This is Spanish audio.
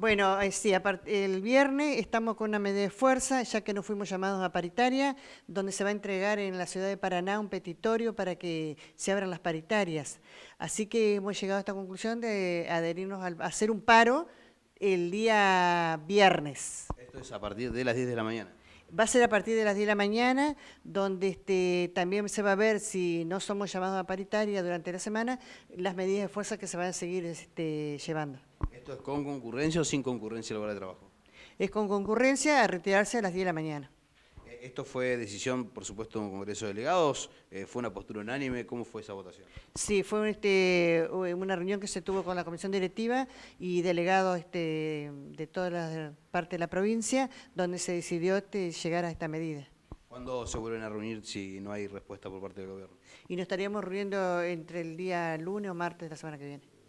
Bueno, eh, sí, el viernes estamos con una medida de fuerza, ya que no fuimos llamados a paritaria, donde se va a entregar en la ciudad de Paraná un petitorio para que se abran las paritarias. Así que hemos llegado a esta conclusión de adherirnos a hacer un paro el día viernes. Esto es a partir de las 10 de la mañana. Va a ser a partir de las 10 de la mañana, donde este, también se va a ver, si no somos llamados a paritaria durante la semana, las medidas de fuerza que se van a seguir este, llevando. ¿Esto es con concurrencia o sin concurrencia el lugar de trabajo? Es con concurrencia a retirarse a las 10 de la mañana. Eh, ¿Esto fue decisión, por supuesto, de un Congreso de Delegados? Eh, ¿Fue una postura unánime? ¿Cómo fue esa votación? Sí, fue este, eh, una reunión que se tuvo con la Comisión Directiva y delegados este, de todas las partes de la provincia, donde se decidió este, llegar a esta medida. ¿Cuándo se vuelven a reunir si no hay respuesta por parte del gobierno? Y nos estaríamos reuniendo entre el día lunes o martes de la semana que viene.